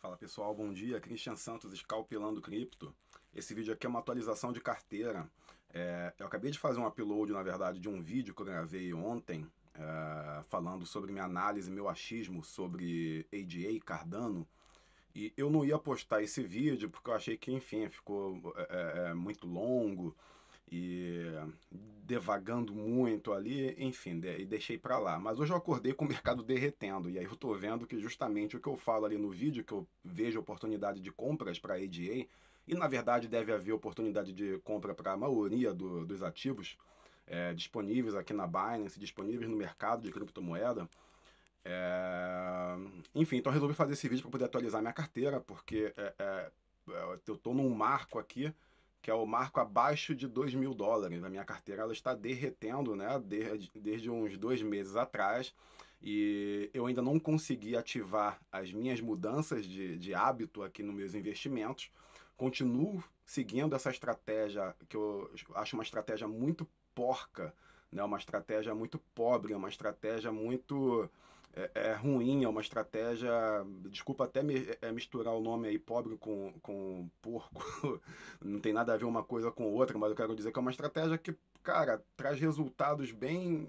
Fala pessoal, bom dia. Christian Santos, Escalpelando Cripto. Esse vídeo aqui é uma atualização de carteira. É, eu acabei de fazer um upload, na verdade, de um vídeo que eu gravei ontem, é, falando sobre minha análise, meu achismo sobre ADA Cardano. E eu não ia postar esse vídeo porque eu achei que, enfim, ficou é, é, é muito longo e devagando muito ali, enfim, de, e deixei para lá. Mas hoje eu acordei com o mercado derretendo e aí eu tô vendo que justamente o que eu falo ali no vídeo, que eu vejo oportunidade de compras para ADA, e na verdade deve haver oportunidade de compra para a maioria do, dos ativos é, disponíveis aqui na Binance, disponíveis no mercado de criptomoeda. É, enfim, então resolvi fazer esse vídeo para poder atualizar minha carteira, porque é, é, é eu tô num marco aqui que é o marco abaixo de 2 mil dólares. A minha carteira ela está derretendo né, desde, desde uns dois meses atrás e eu ainda não consegui ativar as minhas mudanças de, de hábito aqui nos meus investimentos. Continuo seguindo essa estratégia que eu acho uma estratégia muito porca, né, uma estratégia muito pobre, uma estratégia muito é, é, ruim, é uma estratégia. Desculpa até me, é, é misturar o nome aí pobre com, com porco, não tem nada a ver uma coisa com outra, mas eu quero dizer que é uma estratégia que, cara, traz resultados bem,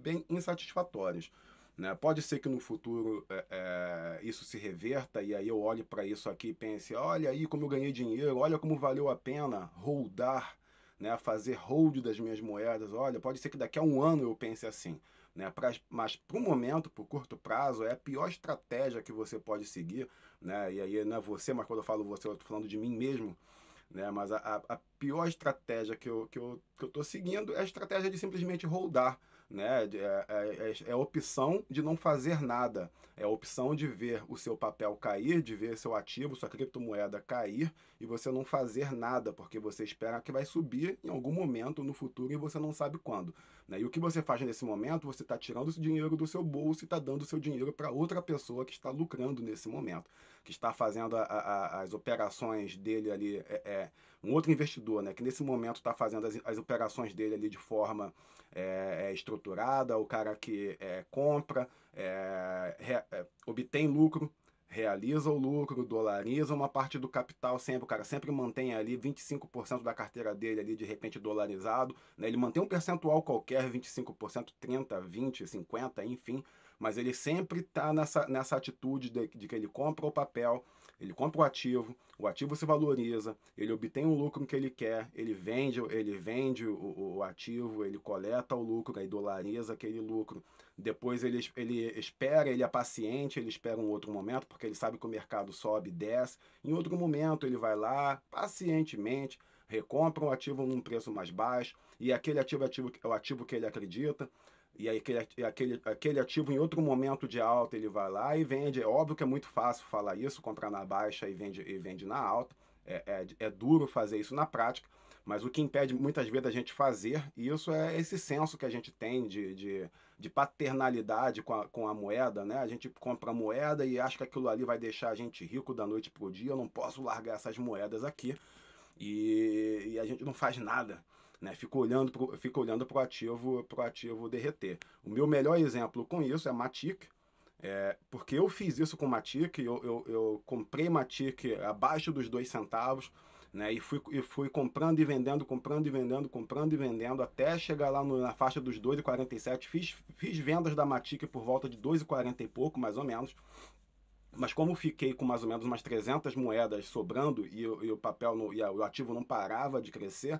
bem insatisfatórios. Né? Pode ser que no futuro é, é isso se reverta e aí eu olhe para isso aqui e pense: olha aí como eu ganhei dinheiro, olha como valeu a pena holdar, né? fazer hold das minhas moedas. Olha, pode ser que daqui a um ano eu pense assim. Né? Pra, mas para o momento, para o curto prazo, é a pior estratégia que você pode seguir. Né? E aí não é você, mas quando eu falo você, eu estou falando de mim mesmo. Né? Mas a, a, pior estratégia que eu, que, eu, que eu tô seguindo é a estratégia de simplesmente holdar né? É, é, é, a é opção de não fazer nada, é a opção de ver o seu papel cair, de ver seu ativo, sua criptomoeda cair e você não fazer nada, porque você espera que vai subir em algum momento no futuro e você não sabe quando. Né? E o que você faz nesse momento, você está tirando esse dinheiro do seu bolso e está dando seu dinheiro para outra pessoa que está lucrando nesse momento que está fazendo a, a, as operações dele ali, é, é, um outro investidor, né, que nesse momento está fazendo as, as, operações dele ali de forma é, é estruturada, o cara que é, compra, é, re, obtém lucro, realiza o lucro, dolariza uma parte do capital sempre, o cara sempre mantém ali 25% da carteira dele ali de repente dolarizado, né? ele mantém um percentual qualquer, 25%, 30%, 20%, 50%, enfim, mas ele sempre está nessa, nessa atitude de, de, que ele compra o papel, ele compra o ativo, o ativo se valoriza, ele obtém o lucro que ele quer, ele vende, ele vende o, o ativo, ele coleta o lucro, aí dolariza aquele lucro. Depois ele, ele espera, ele é paciente, ele espera um outro momento, porque ele sabe que o mercado sobe e desce. Em outro momento ele vai lá, pacientemente, recompra o ativo num preço mais baixo, e aquele ativo, ativo é o ativo que ele acredita e aquele, aquele, aquele ativo em outro momento de alta ele vai lá e vende. É óbvio que é muito fácil falar isso, comprar na baixa e vende, e vende na alta. É, é, é duro fazer isso na prática, mas o que impede muitas vezes a gente fazer isso é esse senso que a gente tem de, de, de paternalidade com a, com a moeda, né? A gente compra moeda e acha que aquilo ali vai deixar a gente rico da noite para o dia, eu não posso largar essas moedas aqui. E, e a gente não faz nada né? olhando pro, fica olhando pro ativo, pro ativo derreter. O meu melhor exemplo com isso é Matic, é, porque eu fiz isso com Matic, eu, eu, eu comprei Matic abaixo dos dois centavos, né? E fui, e fui comprando e vendendo, comprando e vendendo, comprando e vendendo, até chegar lá no, na faixa dos 2,47. Fiz, fiz vendas da Matic por volta de 2,40 e pouco, mais ou menos. Mas como fiquei com mais ou menos umas 300 moedas sobrando e, e o papel e o ativo não parava de crescer,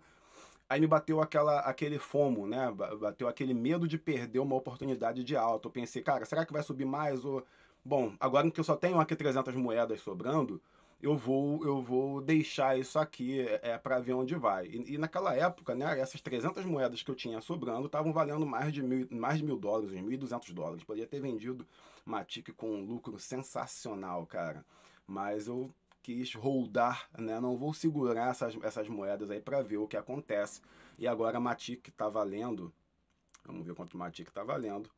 Aí me bateu aquela, aquele fomo, né? Bateu aquele medo de perder uma oportunidade de alta. Eu pensei, cara, será que vai subir mais? Ou... Bom, agora que eu só tenho aqui 300 moedas sobrando, eu vou, eu vou deixar isso aqui é, para ver onde vai. E, e, naquela época, né, essas 300 moedas que eu tinha sobrando estavam valendo mais de mil, mais de mil dólares, uns 1.200 dólares. Poderia ter vendido Matic com um lucro sensacional, cara. Mas eu quis holdar, né? Não vou segurar essas, essas moedas aí para ver o que acontece. E agora Matic está valendo. Vamos ver quanto Matic está valendo.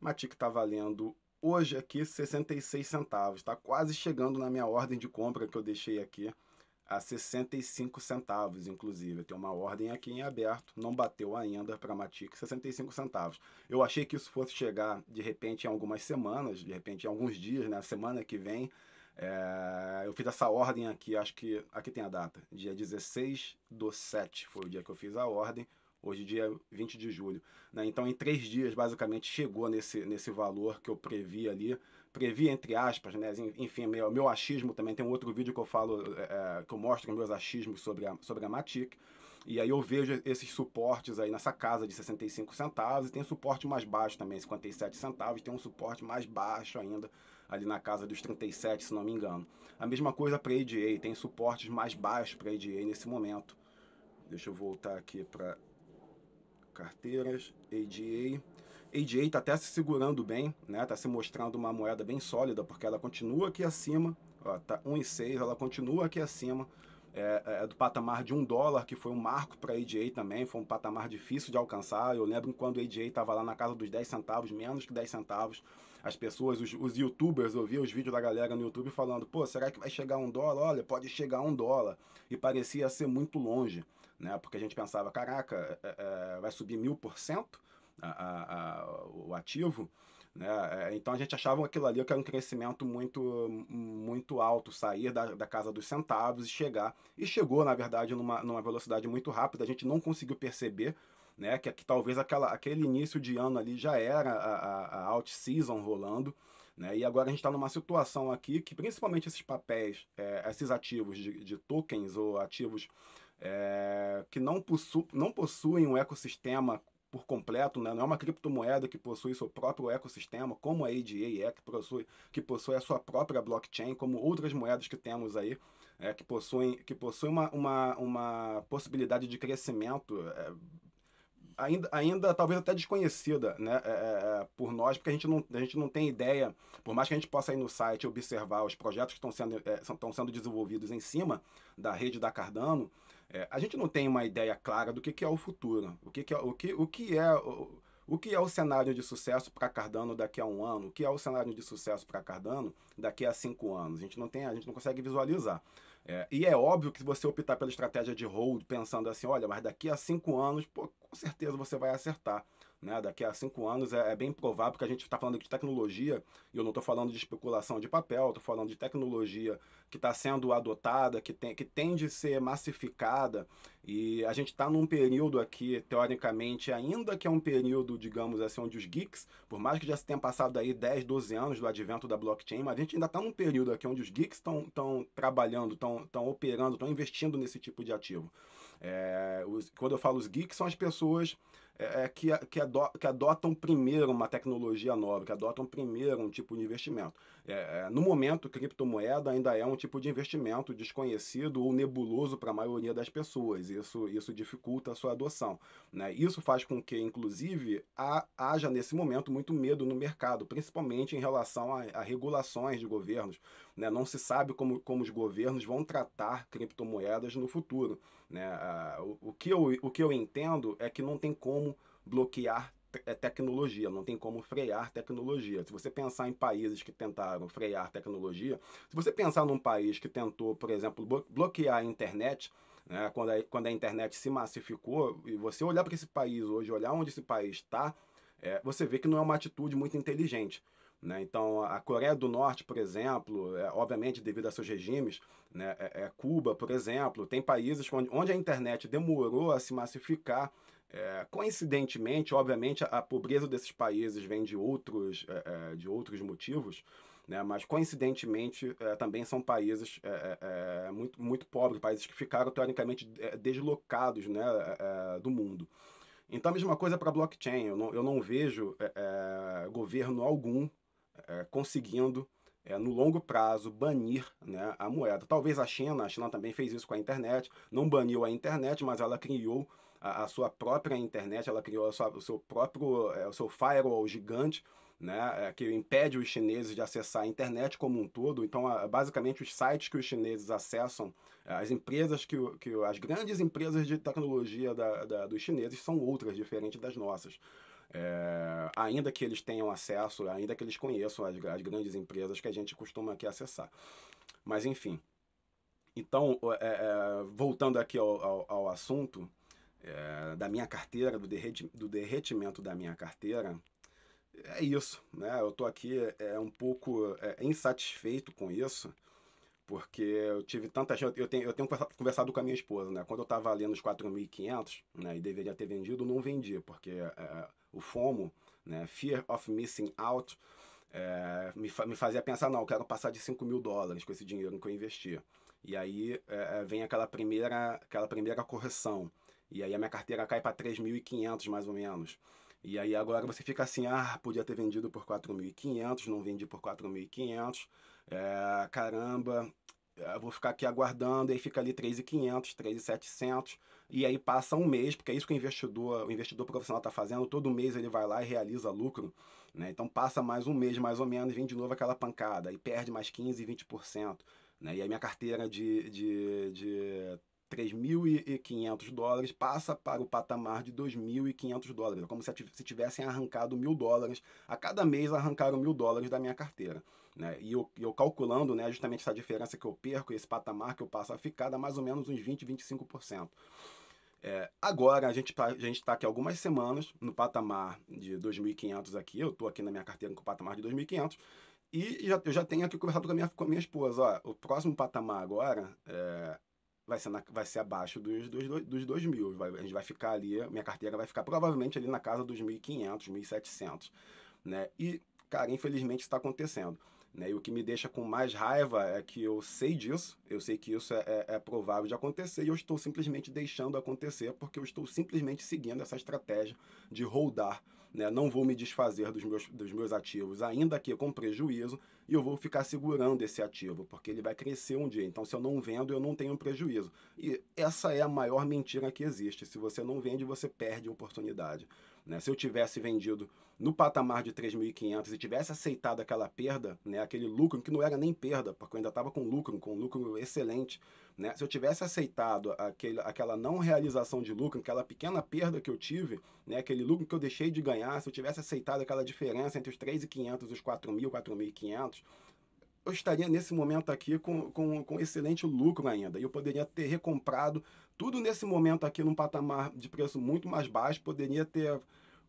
Matic está valendo hoje aqui 66 centavos. Está quase chegando na minha ordem de compra que eu deixei aqui a 65 centavos, inclusive. Tem uma ordem aqui em aberto, não bateu ainda para Matic, 65 centavos. Eu achei que isso fosse chegar de repente em algumas semanas, de repente em alguns dias, na né? semana que vem é, eu fiz essa ordem aqui, acho que aqui tem a data. Dia 16 do 7 foi o dia que eu fiz a ordem. Hoje, dia 20 de julho. Né? Então, em três dias, basicamente, chegou nesse, nesse valor que eu previ ali. Previ, entre aspas, né? enfim, meu, meu achismo também. Tem um outro vídeo que eu falo, é, é, que eu mostro meus achismos sobre a, sobre a Matic. E aí eu vejo esses suportes aí nessa casa de 65 centavos, e tem suporte mais baixo também, 57 centavos, tem um suporte mais baixo ainda, ali na casa dos 37, se não me engano. A mesma coisa para ADA, tem suportes mais baixos para ADA nesse momento. Deixa eu voltar aqui para carteiras, ADA. ADA está até se segurando bem, né? Está se mostrando uma moeda bem sólida, porque ela continua aqui acima, ó, tá 1,6, ela continua aqui acima é, é, é do patamar de 1 dólar, que foi um marco para a ADA também, foi um patamar difícil de alcançar. Eu lembro quando a ADA estava lá na casa dos 10 centavos, menos que 10 centavos, as pessoas, os, os youtubers, ouviam os vídeos da galera no YouTube falando, pô, será que vai chegar um dólar? Olha, pode chegar um dólar. E parecia ser muito longe, né? Porque a gente pensava, caraca, é, é, vai subir mil por cento o ativo, né? É, então a gente achava aquilo ali que era um crescimento muito, muito alto, sair da, da casa dos centavos e chegar. E chegou, na verdade, numa, numa velocidade muito rápida, a gente não conseguiu perceber né? Que, que talvez aquela, aquele início de ano ali já era a, a, out season rolando. Né? E agora a gente está numa situação aqui que principalmente esses papéis, é, esses ativos de, de, tokens ou ativos é, que não, possu, não possuem um ecossistema por completo, né? não é uma criptomoeda que possui seu próprio ecossistema, como a ADA é, que possui, que possui a sua própria blockchain, como outras moedas que temos aí, é, que possuem, que possuem uma, uma, uma possibilidade de crescimento é, ainda, ainda talvez até desconhecida né, é, é, é, por nós, porque a gente, não, a gente não tem ideia, por mais que a gente possa ir no site observar os projetos que estão sendo, é, estão sendo desenvolvidos em cima da rede da Cardano, é, a gente não tem uma ideia clara do que, que é o futuro, o que, que é o que, o que é o, o que é o cenário de sucesso para Cardano daqui a um ano? O que é o cenário de sucesso para Cardano daqui a cinco anos? A gente não tem, a gente não consegue visualizar. É, e é óbvio que se você optar pela estratégia de hold, pensando assim, olha, mas daqui a cinco anos, pô, com certeza você vai acertar. Né? Daqui a cinco anos é, é bem provável que a gente está falando de tecnologia, e eu não estou falando de especulação de papel, estou falando de tecnologia que está sendo adotada, que, tem, que tende a ser massificada, e a gente está num período aqui, teoricamente, ainda que é um período, digamos assim, onde os geeks, por mais que já se tenha passado aí 10, 12 anos do advento da blockchain, mas a gente ainda está num período aqui onde os geeks estão trabalhando, estão operando, estão investindo nesse tipo de ativo. É, os, quando eu falo os geeks, são as pessoas é, é, que, que, ado, que, adotam primeiro uma tecnologia nova, que adotam primeiro um tipo de investimento. É, é no momento, criptomoeda ainda é um tipo de investimento desconhecido ou nebuloso para a maioria das pessoas. Isso, isso dificulta a sua adoção. Né? Isso faz com que, inclusive, haja nesse momento muito medo no mercado, principalmente em relação a, a regulações de governos. Né? Não se sabe como, como os governos vão tratar criptomoedas no futuro. Né? Ah, o, o, que eu, o que eu entendo é que não tem como bloquear eh, tecnologia, não tem como frear tecnologia. Se você pensar em países que tentaram frear tecnologia, se você pensar num país que tentou, por exemplo, bloquear a internet, né, quando, a, quando a internet se massificou, e você olhar para esse país hoje, olhar onde esse país está, é, você vê que não é uma atitude muito inteligente. Né? Então, a Coreia do Norte, por exemplo, é, obviamente devido a seus regimes, né, é, é Cuba, por exemplo, tem países onde a internet demorou a se massificar, é, coincidentemente, obviamente, a, pobreza desses países vem de outros, é, é, de outros motivos, né? mas coincidentemente é, também são países é, é, muito, muito pobres, países que ficaram teoricamente deslocados né, do mundo. Então, a mesma coisa para blockchain. Eu não, eu não vejo governo algum conseguindo é, no longo prazo, banir né, a moeda. Talvez a China, a China também fez isso com a internet, não baniu a internet, mas ela criou a, a sua própria internet, ela criou sua, o seu próprio é, o seu firewall gigante, né, é, que impede os chineses de acessar a internet como um todo. Então, a, basicamente, os sites que os chineses acessam, é, as empresas que, que as grandes empresas de tecnologia da, da, dos chineses são outras, diferentes das nossas. É, ainda que eles tenham acesso, ainda que eles conheçam as, as grandes empresas que a gente costuma aqui acessar. Mas, enfim. Então, é, é, voltando aqui ao, ao, ao assunto é, da minha carteira, do, derreti, do derretimento da minha carteira, é isso. Né? Eu estou aqui é, um pouco é, insatisfeito com isso, porque eu tive tantas. Eu tenho, eu tenho conversado com a minha esposa, né? Quando eu estava ali nos 4.500, né, e deveria ter vendido, não vendi, porque é, o FOMO, né? Fear of Missing Out, é, me, fa me fazia pensar, não, eu quero passar de 5 mil dólares com esse dinheiro que eu investi. E aí é, é, vem aquela primeira, aquela primeira correção. E aí a minha carteira cai para 3.500 mais ou menos. E aí agora você fica assim, ah, podia ter vendido por 4.500, não vendi por 4.500. É, caramba, eu vou ficar aqui aguardando, aí fica ali 3,500, 3,700, e aí passa um mês, porque é isso que o investidor, o investidor profissional está fazendo, todo mês ele vai lá e realiza lucro, né? Então passa mais um mês mais ou menos, vem de novo aquela pancada, e perde mais 15, 20%, né? E a minha carteira de, de, de 3.500 dólares passa para o patamar de 2.500 dólares, é como se tivessem arrancado mil dólares, a cada mês arrancaram mil dólares da minha carteira. Né? E eu, eu calculando né, justamente essa diferença que eu perco esse patamar que eu passo a ficar, dá mais ou menos uns 20, 25%. É, agora, a gente tá, a está aqui algumas semanas no patamar de 2.500 aqui, eu estou aqui na minha carteira com o patamar de 2.500, e já, eu já tenho aqui conversado com a minha, com a minha esposa, ó, o próximo patamar agora é, vai, ser na, vai ser abaixo dos, dos, dos 2.000, vai, a gente vai ficar ali, minha carteira vai ficar provavelmente ali na casa dos 1.500, 1.700, né? E, cara, infelizmente está acontecendo. Né? E o que me deixa com mais raiva é que eu sei disso, eu sei que isso é, é, é, provável de acontecer e eu estou simplesmente deixando acontecer porque eu estou simplesmente seguindo essa estratégia de holdar. Né? Não vou me desfazer dos meus, dos meus ativos, ainda que com prejuízo, e eu vou ficar segurando esse ativo, porque ele vai crescer um dia. Então, se eu não vendo, eu não tenho prejuízo. E essa é a maior mentira que existe. Se você não vende, você perde a oportunidade. Né? Se eu tivesse vendido no patamar de 3.500 e tivesse aceitado aquela perda, né, aquele lucro, que não era nem perda, porque eu ainda estava com lucro, com lucro excelente, né? se eu tivesse aceitado aquele, aquela não realização de lucro, aquela pequena perda que eu tive, né, aquele lucro que eu deixei de ganhar, se eu tivesse aceitado aquela diferença entre os 3.500 e os 4.000, 4.500, eu estaria nesse momento aqui com, com, com excelente lucro ainda. E eu poderia ter recomprado tudo nesse momento aqui, num patamar de preço muito mais baixo, poderia ter,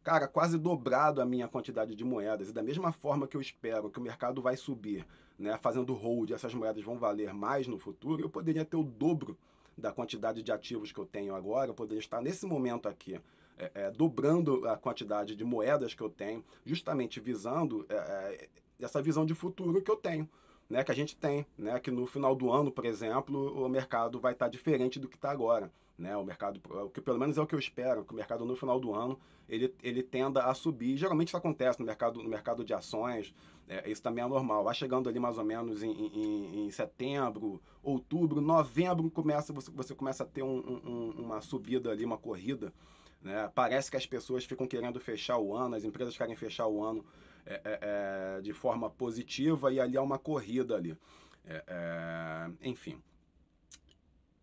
cara, quase dobrado a minha quantidade de moedas. E da mesma forma que eu espero que o mercado vai subir, né, fazendo hold, essas moedas vão valer mais no futuro, eu poderia ter o dobro da quantidade de ativos que eu tenho agora, eu poderia estar nesse momento aqui é, é, dobrando a quantidade de moedas que eu tenho, justamente visando é, é essa visão de futuro que eu tenho né, que a gente tem, né, que no final do ano, por exemplo, o mercado vai estar diferente do que está agora. Né, o mercado, é o que pelo menos é o que eu espero, que o mercado no final do ano ele, ele tenda a subir. Geralmente isso acontece no mercado, no mercado de ações, é, isso também é normal. Vai chegando ali mais ou menos em, em, em setembro, outubro, novembro, começa, você, você começa a ter um, um, uma subida ali, uma corrida. Né? Parece que as pessoas ficam querendo fechar o ano, as empresas querem fechar o ano é, é, é, de forma positiva e ali há uma corrida ali. É, enfim.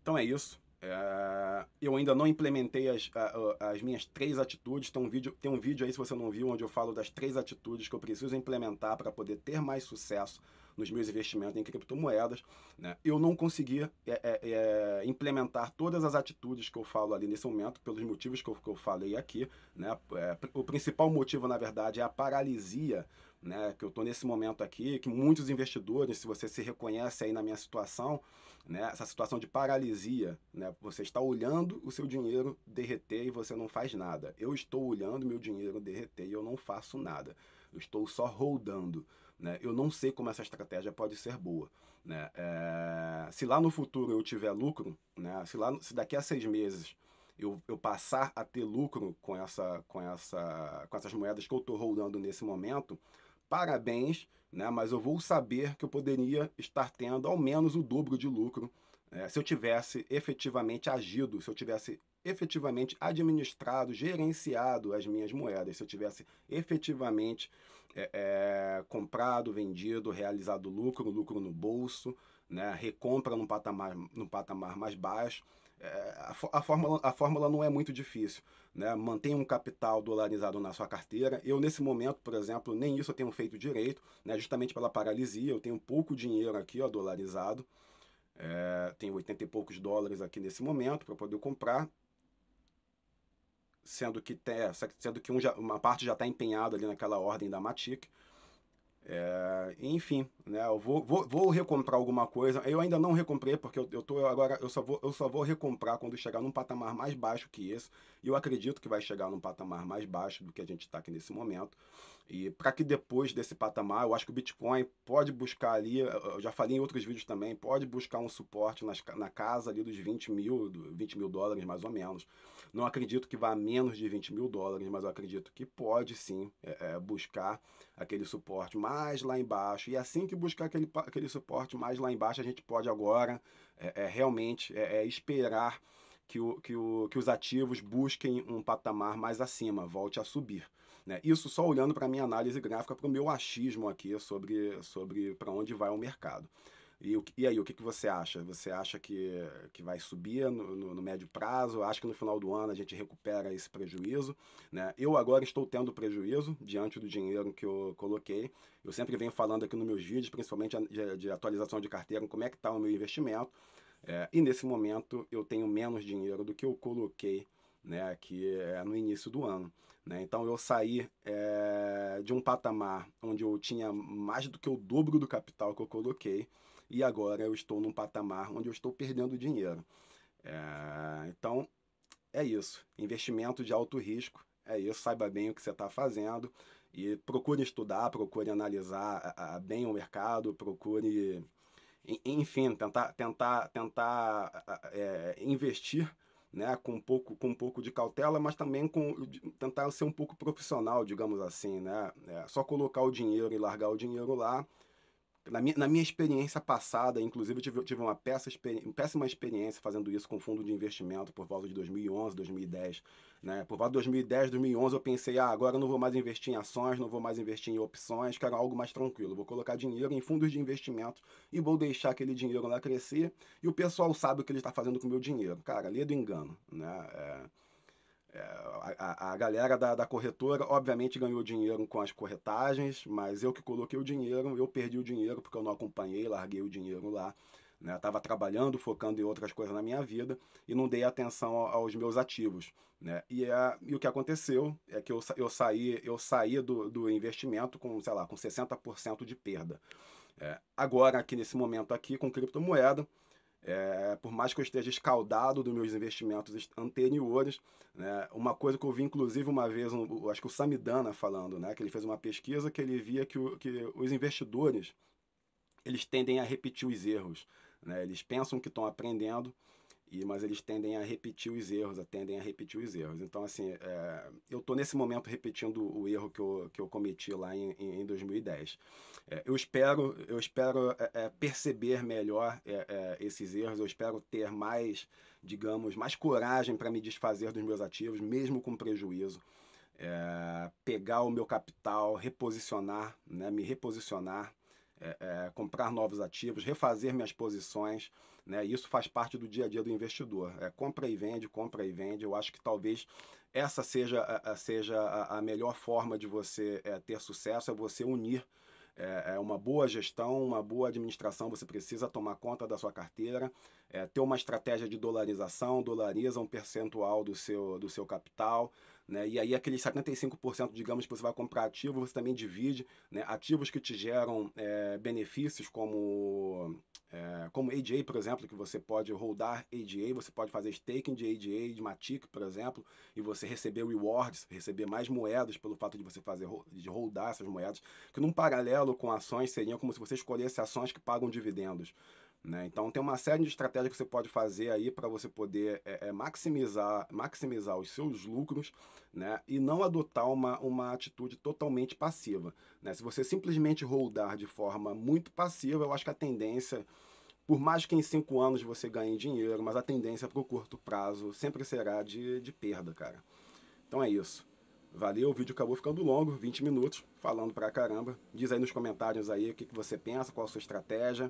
Então é isso. É, eu ainda não implementei as, as, minhas três atitudes. Tem um, vídeo, tem um vídeo aí, se você não viu, onde eu falo das três atitudes que eu preciso implementar para poder ter mais sucesso nos meus investimentos em criptomoedas. Né? Eu não consegui é, é, é, implementar todas as atitudes que eu falo ali nesse momento, pelos motivos que eu, que eu falei aqui. Né? É, o principal motivo, na verdade, é a paralisia né, que eu estou nesse momento aqui, que muitos investidores, se você se reconhece aí na minha situação, né, essa situação de paralisia, né, você está olhando o seu dinheiro derreter e você não faz nada. Eu estou olhando meu dinheiro derreter e eu não faço nada. Eu estou só rodando né, eu não sei como essa estratégia pode ser boa. Né? É, se lá no futuro eu tiver lucro, né, se, lá, se daqui a seis meses eu, eu, passar a ter lucro com, essa, com, essa, com essas moedas que eu estou rolando nesse momento, parabéns, né? mas eu vou saber que eu poderia estar tendo ao menos o dobro de lucro é, se eu tivesse efetivamente agido, se eu tivesse efetivamente administrado, gerenciado as minhas moedas, se eu tivesse efetivamente é, é, comprado, vendido, realizado lucro, lucro no bolso, né, recompra num patamar, num patamar mais baixo. É, a, a, fórmula, a fórmula não é muito difícil. Né? Mantenha um capital dolarizado na sua carteira. Eu, nesse momento, por exemplo, nem isso eu tenho feito direito, né? justamente pela paralisia. Eu tenho pouco dinheiro aqui ó, dolarizado. É, tenho 80 e poucos dólares aqui nesse momento para poder comprar sendo que, tem, sendo que um já, uma parte já está empenhada ali naquela ordem da Matic. É, enfim, né, eu vou, vou, vou, recomprar alguma coisa. Eu ainda não recomprei, porque eu, eu tô agora, eu só, vou, eu só vou recomprar quando chegar num patamar mais baixo que esse. E eu acredito que vai chegar num patamar mais baixo do que a gente está aqui nesse momento. E para que depois desse patamar, eu acho que o Bitcoin pode buscar ali, eu já falei em outros vídeos também, pode buscar um suporte nas, na casa ali dos 20 mil, 20 mil dólares mais ou menos. Não acredito que vá a menos de 20 mil dólares, mas eu acredito que pode sim é, é, buscar aquele suporte mais lá embaixo. E é assim que buscar aquele, aquele suporte mais lá embaixo, a gente pode agora é, é realmente é, esperar que, o, que, o, que os ativos busquem um patamar mais acima, volte a subir. Né? Isso só olhando para a minha análise gráfica, para o meu achismo aqui sobre, sobre para onde vai o mercado. E, e, aí, o que, que você acha? Você acha que, que vai subir no, no, no, médio prazo? acho que no final do ano a gente recupera esse prejuízo? Né? Eu agora estou tendo prejuízo diante do dinheiro que eu coloquei. Eu sempre venho falando aqui nos meus vídeos, principalmente de, de atualização de carteira, como é que está o meu investimento. É, e nesse momento eu tenho menos dinheiro do que eu coloquei né, que eh, é no início do ano. Né? Então eu saí é, de um patamar onde eu tinha mais do que o dobro do capital que eu coloquei e agora eu estou num patamar onde eu estou perdendo dinheiro. É, então é isso. Investimento de alto risco é isso. Saiba bem o que você está fazendo e procure estudar, procure analisar a, a bem o mercado, procure enfim tentar tentar tentar é, investir né, com um pouco com um pouco de cautela, mas também com tentar ser um pouco profissional, digamos assim, né? É, só colocar o dinheiro e largar o dinheiro lá na minha, na minha experiência passada, inclusive, eu tive, eu tive uma peça, péssima experiência fazendo isso com fundo de investimento por volta de 2011, 2010. Né? Por volta de 2010, 2011, eu pensei, ah, agora eu não vou mais investir em ações, não vou mais investir em opções, quero algo mais tranquilo. Vou colocar dinheiro em fundos de investimento e vou deixar aquele dinheiro lá crescer. E o pessoal sabe o que ele está fazendo com o meu dinheiro. Cara, lê do engano. Né? É a, a, galera da, da, corretora, obviamente, ganhou dinheiro com as corretagens, mas eu que coloquei o dinheiro, eu perdi o dinheiro porque eu não acompanhei, larguei o dinheiro lá. Né? Estava trabalhando, focando em outras coisas na minha vida e não dei atenção aos meus ativos. Né? E, é, e o que aconteceu é que eu, eu saí, eu saí do, do investimento com, sei lá, com 60% de perda. É, agora, aqui nesse momento aqui, com criptomoeda, é, por mais que eu esteja escaldado dos meus investimentos anteriores, né, uma coisa que eu vi inclusive uma vez, um, acho que o Samidana falando, né, que ele fez uma pesquisa que ele via que, o, que os investidores eles tendem a repetir os erros, né, eles pensam que estão aprendendo, e, mas eles tendem a repetir os erros, tendem a repetir os erros. Então, assim, é, eu estou nesse momento repetindo o erro que eu, que eu cometi lá em, em 2010. É, eu espero, eu espero é, é perceber melhor é, é, esses erros, eu espero ter mais, digamos, mais coragem para me desfazer dos meus ativos, mesmo com prejuízo. pegar o meu capital, reposicionar, né, me reposicionar, comprar novos ativos, refazer minhas posições. Né? Isso faz parte do dia a dia do investidor. É, compra e vende, compra e vende. Eu acho que talvez essa seja, a, seja a, melhor forma de você é, ter sucesso, é você unir é, é, uma boa gestão, uma boa administração, você precisa tomar conta da sua carteira, é, ter uma estratégia de dolarização, dolariza um percentual do seu, do seu capital, né? e aí aqueles 75%, digamos, que você vai comprar ativo, você também divide, né? ativos que te geram é, benefícios como é, como ADA, por exemplo, que você pode rodar ADA, você pode fazer staking de ADA, de Matic, por exemplo, e você receber rewards, receber mais moedas pelo fato de você fazer de holdar essas moedas, que num paralelo com ações seriam como se você escolhesse ações que pagam dividendos. Né? Então tem uma série de estratégias que você pode fazer aí para você poder é, é, maximizar, maximizar os seus lucros né? e não adotar uma, uma atitude totalmente passiva. Né? Se você simplesmente holdar de forma muito passiva, eu acho que a tendência, por mais que em cinco anos você ganhe dinheiro, mas a tendência para o curto prazo sempre será de, de perda, cara. Então é isso. Valeu, o vídeo acabou ficando longo, 20 minutos, falando pra caramba. Diz aí nos comentários aí o que, que você pensa, qual a sua estratégia.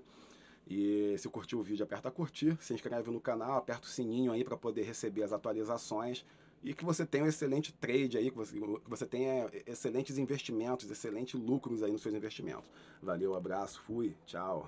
E se curtiu o vídeo, aperta curtir, se inscreve no canal, aperta o sininho aí para poder receber as atualizações e que você tenha um excelente trade aí, que você, que você tenha excelentes investimentos, excelentes lucros aí nos seus investimentos. Valeu, abraço, fui, tchau.